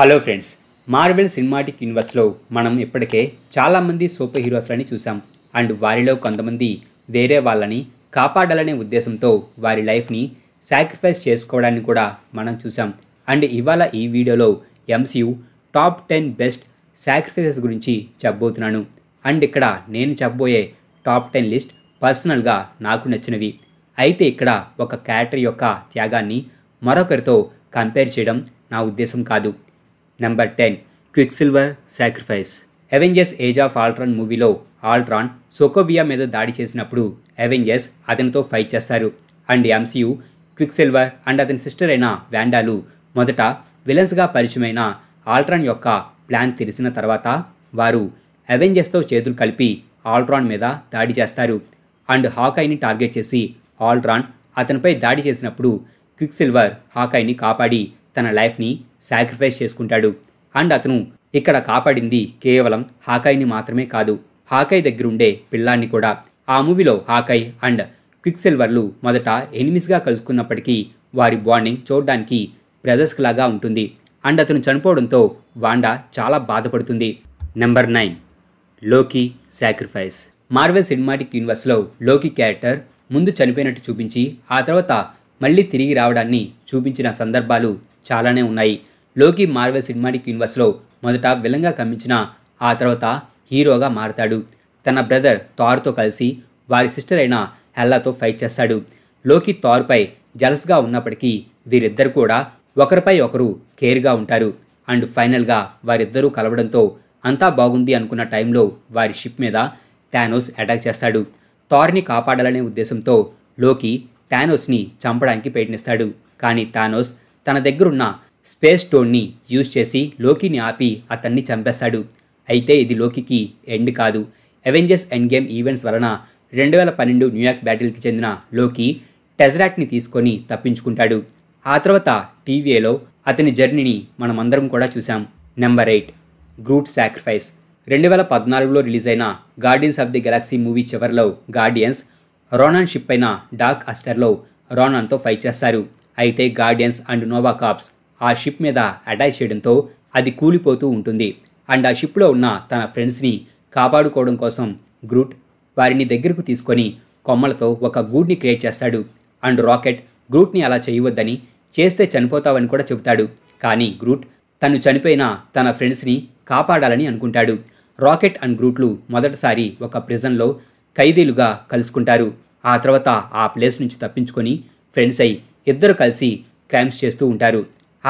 hello friends Marvel cinematic యూనివర్స్లో మనం ఇప్పటికే చాలామంది సూపర్ హీరోస్లని చూసాం అండ్ వారిలో కొంతమంది వేరే వాళ్ళని కాపాడాలనే ఉద్దేశంతో వారి లైఫ్ని సాక్రిఫైస్ చేసుకోవడాన్ని కూడా మనం చూసాం అండ్ ఇవాళ ఈ వీడియోలో MCU top ten best sacrifices గురించి చెప్పబోతున్నాను అండ్ ఇక్కడ నేను చెప్పబోయే టాప్ టెన్ లిస్ట్ పర్సనల్గా నాకు నచ్చినవి అయితే ఇక్కడ ఒక క్యారెక్టర్ యొక్క త్యాగాన్ని మరొకరితో కంపేర్ చేయడం నా ఉద్దేశం కాదు number ten Quicksilver sacrifice Avengers Age of Ultron మూవీలో ఆల్ట్రాన్ సోకోవియా మీద దాడి చేసినప్పుడు అవెంజర్స్ అతనితో ఫైట్ చేస్తారు and MCU Quicksilver and అతని సిస్టర్ అయిన వ్యాండాలు మొదట విలన్స్గా పరిచయమైన ఆల్ట్రాన్ యొక్క ప్లాన్ తెలిసిన తర్వాత వారు అవెంజర్స్తో చేతులు కలిపి ఆల్ట్రాన్ మీద దాడి చేస్తారు అండ్ హాకైని టార్గెట్ చేసి ఆల్ట్రాన్ అతనిపై దాడి చేసినప్పుడు క్విక్ సిల్వర్ హాకైని కాపాడి తన లైఫ్ని సాక్రిఫైస్ చేసుకుంటాడు అండ్ అతను ఇక్కడ కాపాడింది కేవలం హాకాయ్ని మాత్రమే కాదు హాకాయ్ దగ్గరుండే పిల్లాన్ని కూడా ఆ మూవీలో హాకాయ్ అండ్ క్విక్ సిల్వర్లు మొదట ఎనిమిస్గా కలుసుకున్నప్పటికీ వారి బాండింగ్ చూడడానికి బ్రదర్స్కి లాగా ఉంటుంది అండ్ అతను చనిపోవడంతో వాండా చాలా బాధపడుతుంది number nine Loki sacrifice Marvel cinematic యూనివర్స్లో లోకీ క్యారెక్టర్ ముందు చనిపోయినట్టు చూపించి ఆ తర్వాత మళ్ళీ తిరిగి రావడాన్ని చూపించిన సందర్భాలు చాలానే ఉన్నాయి లోకి మార్వెల్ సినిమాటిక్ యూనివర్స్లో మొదట విలంగా కమ్మించిన ఆ తర్వాత హీరోగా మారతాడు తన బ్రదర్ థార్తో కలిసి వారి సిస్టర్ అయిన హెల్లాతో ఫైట్ చేస్తాడు లోకి థార్పై జలస్గా ఉన్నప్పటికీ వీరిద్దరు కూడా ఒకరిపై ఒకరు కేర్గా ఉంటారు అండ్ ఫైనల్గా వారిద్దరూ కలవడంతో అంతా బాగుంది అనుకున్న టైంలో వారి షిప్ మీద థానోస్ అటాక్ చేస్తాడు థార్ని కాపాడాలనే ఉద్దేశంతో లోకి థానోస్ని చంపడానికి ప్రయత్నిస్తాడు కానీ థానోస్ తన దగ్గరున్న స్పేస్ స్టోన్ని యూజ్ చేసి లోకిని ఆపి అతన్ని చంపేస్తాడు అయితే ఇది లోకికి ఎండ్ కాదు అవెంజర్స్ ఎండ్ గేమ్ ఈవెంట్స్ వలన రెండు వేల పన్నెండు న్యూయార్క్ బ్యాటిల్కి చెందిన లోకి టెజరాట్ని తీసుకొని తప్పించుకుంటాడు ఆ తర్వాత టీవీఏలో అతని జర్నీని మనమందరం కూడా చూశాం నెంబర్ ఎయిట్ గ్రూట్ సాక్రిఫైస్ రెండు వేల పద్నాలుగులో రిలీజ్ అయిన Guardians of the Galaxy movie చివరిలో గార్డియన్స్ రోనాన్ షిప్ అయిన డాక్ అస్టర్లో రోనాన్తో ఫైట్ చేస్తారు అయితే గార్డియన్స్ అండ్ నోవా కాప్స్ ఆ షిప్ మీద అటాచ్ చేయడంతో అది కూలిపోతూ ఉంటుంది అండ్ ఆ షిప్లో ఉన్న తన ఫ్రెండ్స్ని కాపాడుకోవడం కోసం గ్రూట్ వారిని దగ్గరకు తీసుకొని కొమ్మలతో ఒక గూడ్ని క్రియేట్ చేస్తాడు అండ్ రాకెట్ గ్రూట్ని అలా చేయవద్దని చేస్తే చనిపోతావని కూడా చెబుతాడు కానీ గ్రూట్ తను చనిపోయిన తన ఫ్రెండ్స్ని కాపాడాలని అనుకుంటాడు రాకెట్ అండ్ గ్రూట్లు మొదటిసారి ఒక ప్రిజన్లో ఖైదీలుగా కలుసుకుంటారు ఆ తర్వాత ఆ ప్లేస్ నుంచి తప్పించుకొని ఫ్రెండ్స్ అయి ఇద్దరు కలిసి క్రైమ్స్ చేస్తూ ఉంటారు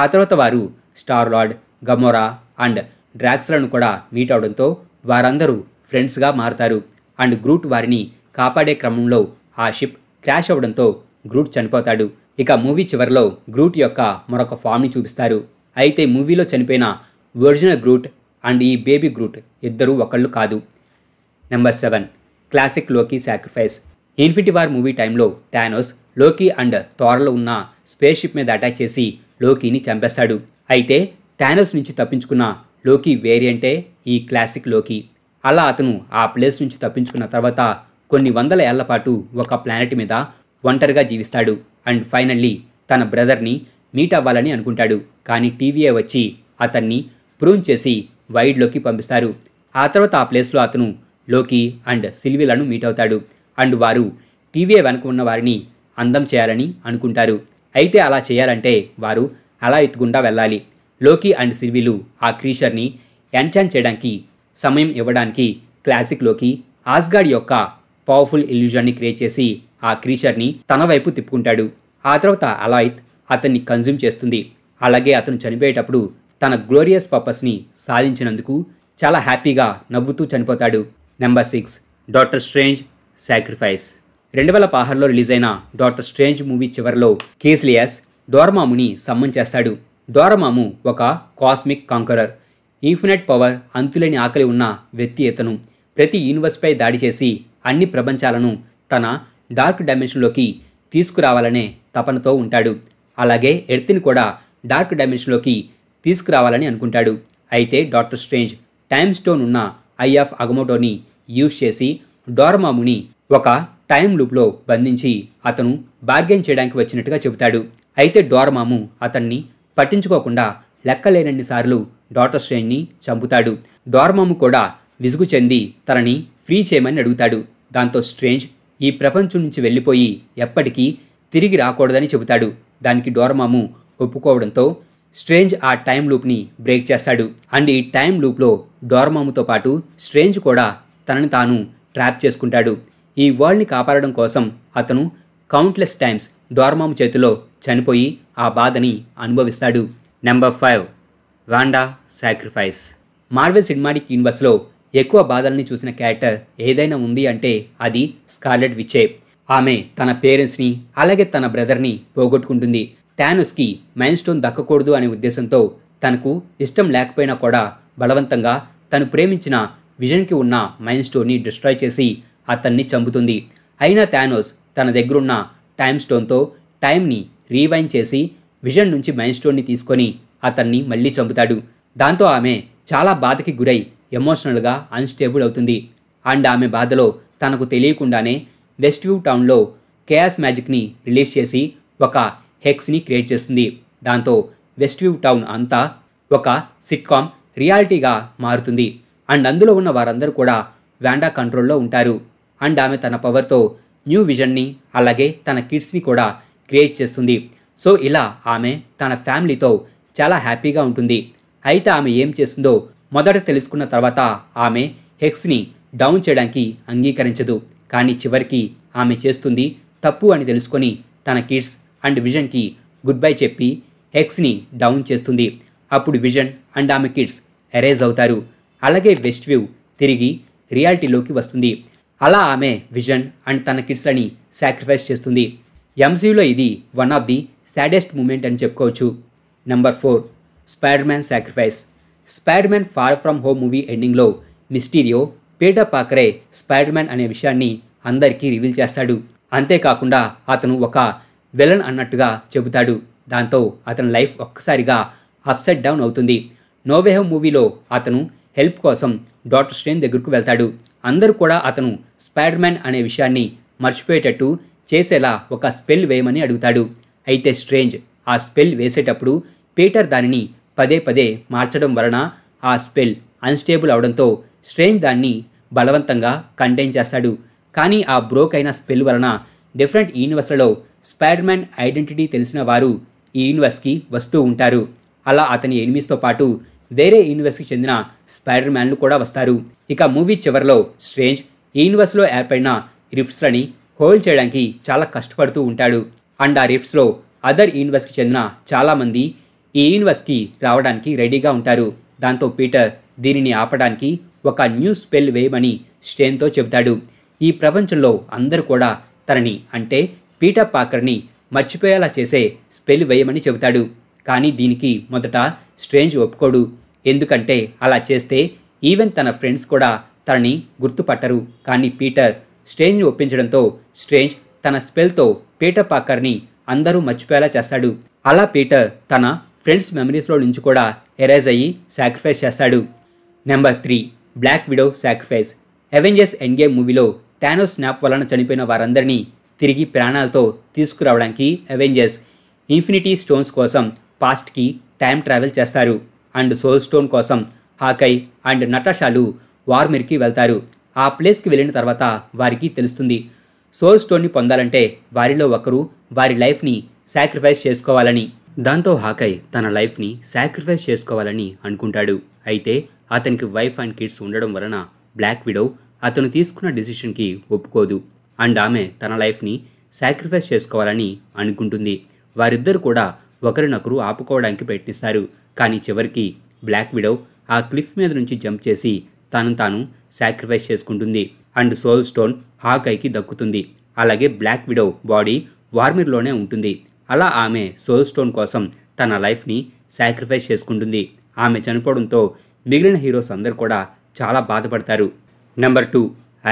ఆ తర్వాత వారు స్టార్లార్డ్ గమోరా అండ్ డ్రాక్స్లను కూడా మీట్ అవడంతో వారందరూ ఫ్రెండ్స్గా మారుతారు అండ్ గ్రూట్ వారిని కాపాడే క్రమంలో ఆ షిప్ క్రాష్ అవ్వడంతో గ్రూట్ చనిపోతాడు ఇక మూవీ చివరిలో గ్రూట్ యొక్క మరొక ఫామ్ని చూపిస్తారు అయితే మూవీలో చనిపోయిన ఒరిజినల్ గ్రూట్ అండ్ ఈ బేబీ గ్రూట్ ఇద్దరూ ఒకళ్ళు కాదు number seven classic Loki sacrifice Infinity War movie టైంలో థానోస్ లోకీ అండ్ త్వరలో ఉన్న స్పేస్ షిప్ మీద అటాక్ చేసి లోకీని చంపేస్తాడు అయితే థానోస్ నుంచి తప్పించుకున్న లోకీ వేరియంటే ఈ క్లాసిక్ లోకీ అలా అతను ఆ ప్లేస్ నుంచి తప్పించుకున్న తర్వాత కొన్ని వందల ఏళ్ల పాటు ఒక ప్లానెట్ మీద ఒంటరిగా జీవిస్తాడు అండ్ ఫైనల్లీ తన బ్రదర్ని మీట్ అవ్వాలని అనుకుంటాడు కానీ టీవీఏ వచ్చి అతన్ని ప్రూన్ చేసి వైడ్లోకి పంపిస్తారు ఆ తర్వాత ఆ ప్లేస్లో అతను లోకి అండ్ సిల్వీలను మీట్ అవుతాడు అండ్ వారు టీవీఏ వెనుక ఉన్న వారిని అందం చేయాలని అనుకుంటారు అయితే అలా చేయాలంటే వారు అలా ఎత్తుకుండా వెళ్ళాలి లోకి అండ్ సిల్వీలు ఆ క్రీషర్ని ఎంచాన్ చేయడానికి సమయం ఇవ్వడానికి క్లాసిక్లోకి ఆస్గాడ్ యొక్క పవర్ఫుల్ ఇల్యూజన్ని క్రియేట్ చేసి ఆ క్రీషర్ని తన వైపు తిప్పుకుంటాడు ఆ తర్వాత అలాయిత్ అతన్ని కన్జ్యూమ్ చేస్తుంది అలాగే అతను చనిపోయేటప్పుడు తన గ్లోరియస్ పర్పస్ని సాధించినందుకు చాలా హ్యాపీగా నవ్వుతూ చనిపోతాడు number six Doctor Strange sacrifice రెండు వేల పదహారులో రిలీజ్ అయిన డాక్టర్ స్ట్రేంజ్ మూవీ చివరిలో కేస్లియాస్ డోరమాముని సమ్మం చేస్తాడు డోరమాము ఒక కాస్మిక్ కాంకరర్ ఇన్ఫినైట్ పవర్ అంతులేని ఆకలి ఉన్న వ్యక్తి ఇతను ప్రతి యూనివర్స్పై దాడి చేసి అన్ని ప్రపంచాలను తన డార్క్ డైమెన్షన్లోకి తీసుకురావాలనే తపనతో ఉంటాడు అలాగే ఎర్త్ని కూడా డార్క్ డైమెన్షన్లోకి తీసుకురావాలని అనుకుంటాడు అయితే డాక్టర్ స్ట్రేంజ్ టైమ్ స్టోన్ ఉన్న ఐ ఆఫ్ అగమోటోని యూజ్ చేసి డోర్మాముని ఒక టైం లూప్లో బంధించి అతను బార్గెన్ చేయడానికి వచ్చినట్టుగా చెబుతాడు అయితే డోర్మాము అతన్ని పట్టించుకోకుండా లెక్కలేనన్ని సార్లు డాటర్ స్ట్రేన్ని చంపుతాడు డోర్మాము కూడా విసుగు చెంది తనని ఫ్రీ చేయమని అడుగుతాడు దాంతో స్ట్రేంజ్ ఈ ప్రపంచం నుంచి వెళ్ళిపోయి ఎప్పటికీ తిరిగి రాకూడదని చెబుతాడు దానికి డోర్మాము ఒప్పుకోవడంతో స్ట్రేంజ్ ఆ టైం లూప్ని బ్రేక్ చేస్తాడు అండ్ ఈ టైం లూప్లో డోర్మాముతో పాటు స్ట్రేంజ్ కూడా తనని తాను ట్రాప్ చేసుకుంటాడు ఈ వరల్డ్ని కాపాడడం కోసం అతను కౌంట్లెస్ టైమ్స్ దోర్మాము చేతిలో చనిపోయి ఆ బాధని అనుభవిస్తాడు number five Wanda sacrifice Marvel cinematic యూనివర్స్లో ఎక్కువ బాధల్ని చూసిన క్యారెక్టర్ ఏదైనా ఉంది అంటే అది స్కార్లెట్ విచ్చే ఆమె తన పేరెంట్స్ని అలాగే తన బ్రదర్ని పోగొట్టుకుంటుంది టానోస్కి మైన్ స్టోన్ దక్కకూడదు అనే ఉద్దేశంతో తనకు ఇష్టం లేకపోయినా కూడా బలవంతంగా తను ప్రేమించిన విజన్కి ఉన్న మైండ్ స్టోన్ని డిస్ట్రాయ్ చేసి అతన్ని చంపుతుంది అయినా థానోస్ తన దగ్గరున్న టైమ్ స్టోన్తో టైంని రీవైన్ చేసి విజన్ నుంచి మైండ్ స్టోన్ని తీసుకొని అతన్ని మళ్ళీ చంపుతాడు దాంతో ఆమె చాలా బాధకి గురై ఎమోషనల్గా అన్స్టేబుల్ అవుతుంది అండ్ ఆమె బాధలో తనకు తెలియకుండానే వెస్ట్ వ్యూ టౌన్లో కేయాస్ మ్యాజిక్ని రిలీజ్ చేసి ఒక హెక్స్ని క్రియేట్ చేస్తుంది దాంతో వెస్ట్ వ్యూ టౌన్ అంతా ఒక సిట్కామ్ రియాలిటీగా మారుతుంది అండ్ అందులో ఉన్న వారందరూ కూడా వ్యాండా కంట్రోల్లో ఉంటారు అండ్ ఆమె తన పవర్తో న్యూ విజన్ని అలాగే తన కిడ్స్ని కూడా క్రియేట్ చేస్తుంది సో ఇలా ఆమె తన ఫ్యామిలీతో చాలా హ్యాపీగా ఉంటుంది అయితే ఆమె ఏం చేస్తుందో మొదట తెలుసుకున్న తర్వాత ఆమె హెక్స్ని డౌన్ చేయడానికి అంగీకరించదు కానీ చివరికి ఆమె చేస్తుంది తప్పు అని తెలుసుకొని తన కిడ్స్ అండ్ విజన్కి గుడ్ బై చెప్పి హెక్స్ని డౌన్ చేస్తుంది అప్పుడు విజన్ అండ్ ఆమె కిడ్స్ ఎరేజ్ అవుతారు అలాగే వెస్ట్ వ్యూ తిరిగి రియాలిటీలోకి వస్తుంది అలా ఆమె విజన్ అండ్ తన కిడ్స్ అని సాక్రిఫైస్ చేస్తుంది ఎంసీయూలో ఇది one of the saddest moment అని చెప్పుకోవచ్చు number four Spider Man sacrifice Spider Man Far From Home movie ఎండింగ్లో మిస్టీరియో పీటర్ పాకరే స్పైడర్ మ్యాన్ అనే విషయాన్ని అందరికీ రివీల్ చేస్తాడు అంతేకాకుండా అతను ఒక విలన్ అన్నట్టుగా చెబుతాడు దాంతో అతని లైఫ్ ఒక్కసారిగా అప్సెట్ డౌన్ అవుతుంది నోవేహో మూవీలో అతను హెల్ప్ కోసం డాక్టర్ స్ట్రేన్ దగ్గరకు వెళ్తాడు అందరూ కూడా అతను స్పైడర్మ్యాన్ అనే విషయాన్ని మర్చిపోయేటట్టు చేసేలా ఒక స్పెల్ వేయమని అడుగుతాడు అయితే స్ట్రేంజ్ ఆ స్పెల్ వేసేటప్పుడు పీటర్ దానిని పదే పదే మార్చడం వలన ఆ స్పెల్ అన్స్టేబుల్ అవడంతో స్ట్రేంజ్ దాన్ని బలవంతంగా కంటైన్ చేస్తాడు కానీ ఆ బ్రోక్ అయిన స్పెల్ వలన డిఫరెంట్ యూనివర్స్లలో స్పైడర్మ్యాన్ ఐడెంటిటీ తెలిసిన వారు ఈ యూనివర్స్కి వస్తూ ఉంటారు అలా అతని ఎనిమిస్తో పాటు వేరే యూనివర్స్కి చెందిన స్పైడర్ మ్యాన్లు కూడా వస్తారు ఇక మూవీ చివరిలో స్ట్రేంజ్ ఈ యూనివర్స్లో ఏర్పడిన రిఫ్ట్స్లని హోల్డ్ చేయడానికి చాలా కష్టపడుతూ ఉంటాడు అండ్ ఆ రిఫ్ట్స్లో అదర్ యూనివర్స్కి చెందిన చాలామంది ఈ యూనివర్స్కి రావడానికి రెడీగా ఉంటారు దాంతో పీటర్ దీనిని ఆపడానికి ఒక న్యూ స్పెల్ వేయమని స్టేన్తో చెబుతాడు ఈ ప్రపంచంలో అందరూ కూడా తనని అంటే పీటర్ పాకర్ని మర్చిపోయేలా చేసే స్పెల్ వేయమని చెబుతాడు కానీ దీనికి మొదట స్ట్రేంజ్ ఒప్పుకోడు ఎందుకంటే అలా చేస్తే ఈవెన్ తన ఫ్రెండ్స్ కూడా తనని గుర్తుపట్టరు కానీ పీటర్ స్ట్రేంజ్ని ఒప్పించడంతో స్ట్రేంజ్ తన స్పెల్తో పీటర్ పాకర్ని అందరూ మర్చిపోయేలా చేస్తాడు అలా పీటర్ తన ఫ్రెండ్స్ మెమరీస్లో నుంచి కూడా ఎరేజ్ అయ్యి సాక్రిఫైస్ చేస్తాడు number three Black Widow sacrifice Avengers Endgame మూవీలో టానో స్నాప్ వలన చనిపోయిన వారందరినీ తిరిగి ప్రాణాలతో తీసుకురావడానికి అవెంజర్స్ ఇన్ఫినిటీ స్టోన్స్ కోసం పాస్ట్కి టైం ట్రావెల్ చేస్తారు అండ్ సోల్ స్టోన్ కోసం హాకై అండ్ నటాషాలు వార్మిర్కి వెళ్తారు ఆ ప్లేస్కి వెళ్ళిన తర్వాత వారికి తెలుస్తుంది సోల్ స్టోన్ని పొందాలంటే వారిలో ఒకరు వారి లైఫ్ని సాక్రిఫైస్ చేసుకోవాలని దాంతో హాకై తన లైఫ్ని సాక్రిఫైస్ చేసుకోవాలని అనుకుంటాడు అయితే అతనికి వైఫ్ అండ్ కిడ్స్ ఉండడం వలన బ్లాక్ విడో అతను తీసుకున్న డిసిషన్కి ఒప్పుకోదు అండ్ ఆమె తన లైఫ్ని సాక్రిఫైస్ చేసుకోవాలని అనుకుంటుంది వారిద్దరు కూడా ఒకరినొకరు ఆపుకోవడానికి ప్రయత్నిస్తారు కానీ చివరికి బ్లాక్ విడో ఆ క్లిఫ్ మీద నుంచి జంప్ చేసి తాను తాను సాక్రిఫైస్ చేసుకుంటుంది అండ్ సోల్ స్టోన్ హాకైకి దక్కుతుంది అలాగే బ్లాక్ విడో బాడీ వార్మిర్లోనే ఉంటుంది అలా ఆమె సోల్ స్టోన్ కోసం తన లైఫ్ని సాక్రిఫైస్ చేసుకుంటుంది ఆమె చనిపోవడంతో మిగిలిన హీరోస్ అందరు కూడా చాలా బాధపడతారు number two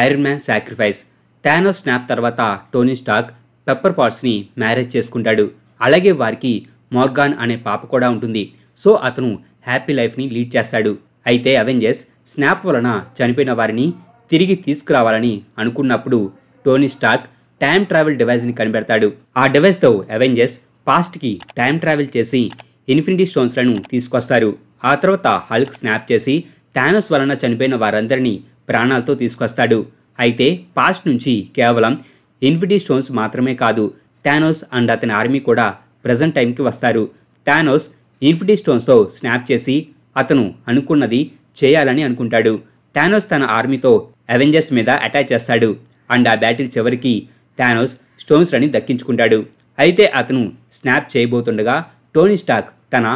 Iron Man sacrifice Thanos snap తర్వాత టోనీ స్టాక్ పెప్పర్ పాట్స్ని మ్యారేజ్ చేసుకుంటాడు అలాగే వారికి మార్గాన్ అనే పాప కూడా ఉంటుంది సో అతను హ్యాపీ లైఫ్ని లీడ్ చేస్తాడు అయితే అవెంజర్స్ స్నాప్ వలన చనిపోయిన వారిని తిరిగి తీసుకురావాలని అనుకున్నప్పుడు టోనీ స్టార్క్ టైం ట్రావెల్ డివైస్ని కనిపెడతాడు ఆ డివైస్తో అవెంజర్స్ పాస్ట్కి టైం ట్రావెల్ చేసి ఇన్ఫినిటీ స్టోన్స్లను తీసుకొస్తారు ఆ తర్వాత హల్క్ స్నాప్ చేసి థానోస్ వలన చనిపోయిన వారందరినీ ప్రాణాలతో తీసుకొస్తాడు అయితే పాస్ట్ నుంచి కేవలం ఇన్ఫినిటీ స్టోన్స్ మాత్రమే కాదు థానోస్ అండ్ అతని ఆర్మీ కూడా ప్రజెంట్ టైంకి వస్తారు థానోస్ ఇన్ఫిటీ స్టోన్స్తో స్నాప్ చేసి అతను అనుకున్నది చేయాలని అనుకుంటాడు థానోస్ తన ఆర్మీతో అవెంజర్స్ మీద అటాచ్ చేస్తాడు అండ్ ఆ బ్యాటిల్ చివరికి థానోస్ స్టోన్స్ అని దక్కించుకుంటాడు అయితే అతను స్నాప్ చేయబోతుండగా టోనీ స్టాక్ తన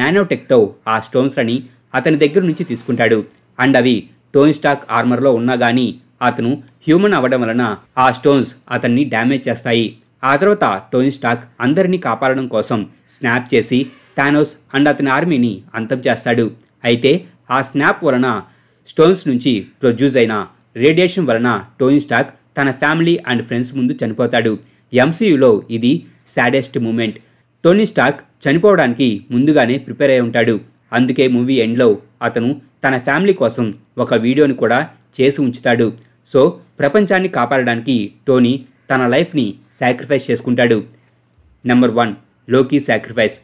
నానోటెక్తో ఆ స్టోన్స్ అని అతని దగ్గర నుంచి తీసుకుంటాడు అండ్ అవి టోనీ స్టాక్ ఆర్మర్లో ఉన్నా కానీ అతను హ్యూమన్ అవ్వడం వలన ఆ స్టోన్స్ అతన్ని డ్యామేజ్ చేస్తాయి ఆ తర్వాత టోనీ స్టాక్ అందరినీ కాపాడడం కోసం స్నాప్ చేసి థానోస్ అండ్ అతని ఆర్మీని అంతం చేస్తాడు అయితే ఆ స్నాప్ వలన స్టోన్స్ నుంచి ప్రొడ్యూస్ అయిన రేడియేషన్ వలన టోనీ స్టాక్ తన ఫ్యామిలీ అండ్ ఫ్రెండ్స్ ముందు చనిపోతాడు ఎంసీయూలో ఇది సాడెస్ట్ మూమెంట్ టోనీ స్టాక్ చనిపోవడానికి ముందుగానే ప్రిపేర్ అయి ఉంటాడు అందుకే మూవీ ఎండ్లో అతను తన ఫ్యామిలీ కోసం ఒక వీడియోని కూడా చేసి ఉంచుతాడు సో ప్రపంచాన్ని కాపాడడానికి టోనీ తన లైఫ్ని సాక్రిఫైస్ చేసుకుంటాడు number one Loki sacrifice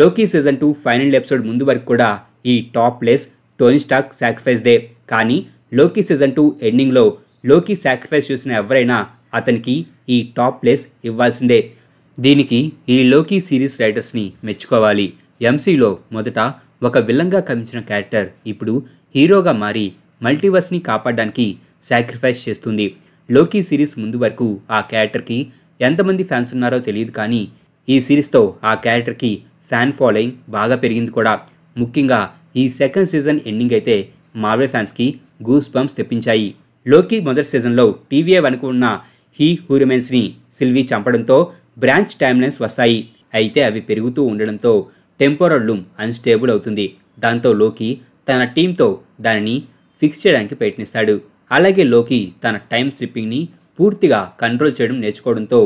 Loki season two final episode ముందు వరకు కూడా ఈ top place Tony Stark sacrifice డే కానీ లోకీ సీజన్ టూ ఎండింగ్లో లోకీ సాక్రిఫైస్ చూసిన ఎవరైనా అతనికి ఈ టాప్ ప్లేస్ ఇవ్వాల్సిందే దీనికి ఈ లోకీ సిరీస్ రైటర్స్ని మెచ్చుకోవాలి ఎంసీలో మొదట ఒక విలంగా కమించిన క్యారెక్టర్ ఇప్పుడు హీరోగా మారి మల్టీవర్స్ని కాపాడడానికి సాక్రిఫైస్ చేస్తుంది లోకీ సిరీస్ ముందు వరకు ఆ క్యారెక్టర్కి ఎంతమంది ఫ్యాన్స్ ఉన్నారో తెలియదు కానీ ఈ సిరీస్తో ఆ క్యారెక్టర్కి ఫ్యాన్ ఫాలోయింగ్ బాగా పెరిగింది కూడా ముఖ్యంగా ఈ సెకండ్ సీజన్ ఎండింగ్ అయితే మార్వెల్ ఫ్యాన్స్కి గూస్ బంప్స్ తెప్పించాయి లోకీ మొదటి సీజన్లో టీవీఏ వెనుక ఉన్న హీ హూరిమెన్స్ని సిల్వీ చంపడంతో బ్రాంచ్ టైమ్లైన్స్ వస్తాయి అయితే అవి పెరుగుతూ ఉండడంతో టెంపోరల్ లూమ్ అన్స్టేబుల్ అవుతుంది దాంతో లోకి తన టీంతో దానిని ఫిక్స్ చేయడానికి ప్రయత్నిస్తాడు అలాగే లోకి తన టైం స్లిప్పింగ్ని పూర్తిగా కంట్రోల్ చేయడం నేర్చుకోవడంతో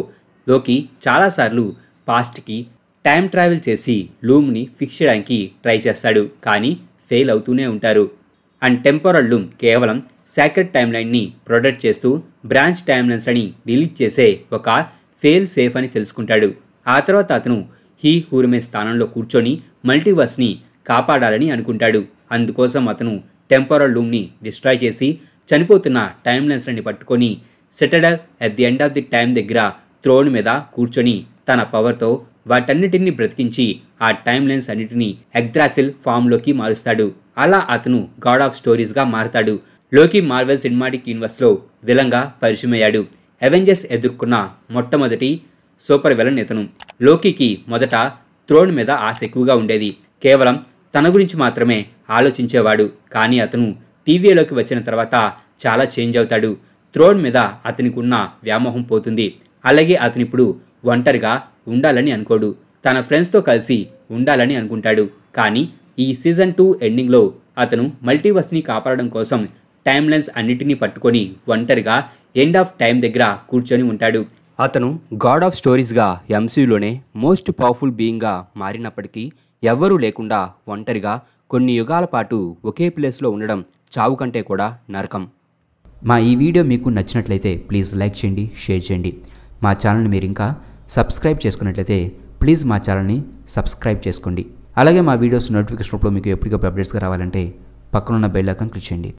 లోకి చాలాసార్లు పాస్ట్కి టైం ట్రావెల్ చేసి లూమ్ని ఫిక్స్ చేయడానికి ట్రై చేస్తాడు కానీ ఫెయిల్ అవుతూనే ఉంటారు అండ్ టెంపరల్ లూమ్ కేవలం సాక్రెడ్ టైం లైన్ని ప్రొటెక్ట్ చేస్తూ బ్రాంచ్ టైం లైన్స్ అని డిలీట్ చేసే ఒక ఫెయిల్ సేఫ్ అని తెలుసుకుంటాడు ఆ తర్వాత అతను హీ హూరమే స్థానంలో కూర్చొని మల్టీవర్స్ని కాపాడాలని అనుకుంటాడు అందుకోసం అతను టెంపరల్ లూమ్ని డిస్ట్రాయ్ చేసి చనిపోతున్న టైం లెన్స్లని పట్టుకొని citadel at the end of the time దగ్గర త్రోన్ మీద కూర్చొని తన పవర్తో వాటన్నిటిని బ్రతికించి ఆ టైం లెన్స్ అన్నిటినీ ఎగ్ద్రాసిల్ ఫామ్లోకి మారుస్తాడు అలా అతను గాడ్ ఆఫ్ స్టోరీస్గా మారతాడు లోకి మార్వెల్ సినిమాటిక్ యూనివర్స్లో విలంగా పరిచయమయ్యాడు అవెంజర్స్ ఎదుర్కొన్న మొట్టమొదటి సూపర్ విలన్ ఇతను లోకీకి మొదట త్రోన్ మీద ఆశ ఎక్కువగా ఉండేది కేవలం తన గురించి మాత్రమే ఆలోచించేవాడు కానీ అతను టీవీలోకి వచ్చిన తర్వాత చాలా చేంజ్ అవుతాడు త్రోన్ మీద అతనికి ఉన్న వ్యామోహం పోతుంది అలాగే అతనిప్పుడు ఒంటరిగా ఉండాలని అనుకోడు తన ఫ్రెండ్స్తో కలిసి ఉండాలని అనుకుంటాడు కానీ ఈ సీజన్ టూ ఎండింగ్లో అతను మల్టీవర్స్ని కాపాడడం కోసం టైమ్ లైన్స్ అన్నిటినీ పట్టుకొని ఒంటరిగా ఎండ్ ఆఫ్ టైం దగ్గర కూర్చొని ఉంటాడు అతను గాడ్ ఆఫ్ స్టోరీస్గా ఎంసీలోనే మోస్ట్ పవర్ఫుల్ బీయింగ్గా మారినప్పటికీ ఎవ్వరూ లేకుండా ఒంటరిగా కొన్ని యుగాల పాటు ఒకే ప్లేస్లో ఉండడం చావు కంటే కూడా నరకం మా ఈ వీడియో మీకు నచ్చినట్లయితే ప్లీజ్ లైక్ చేయండి షేర్ చేయండి మా ఛానల్ని మీరు ఇంకా సబ్స్క్రైబ్ చేసుకున్నట్లయితే ప్లీజ్ మా ఛానల్ని సబ్స్క్రైబ్ చేసుకోండి అలాగే మా వీడియోస్ నోటిఫికేషన్ రూపంలో మీకు ఎప్పటికప్పుడు అప్డేట్స్గా రావాలంటే పక్కనున్న బెల్ ఐకాన్ క్లిక్ చేయండి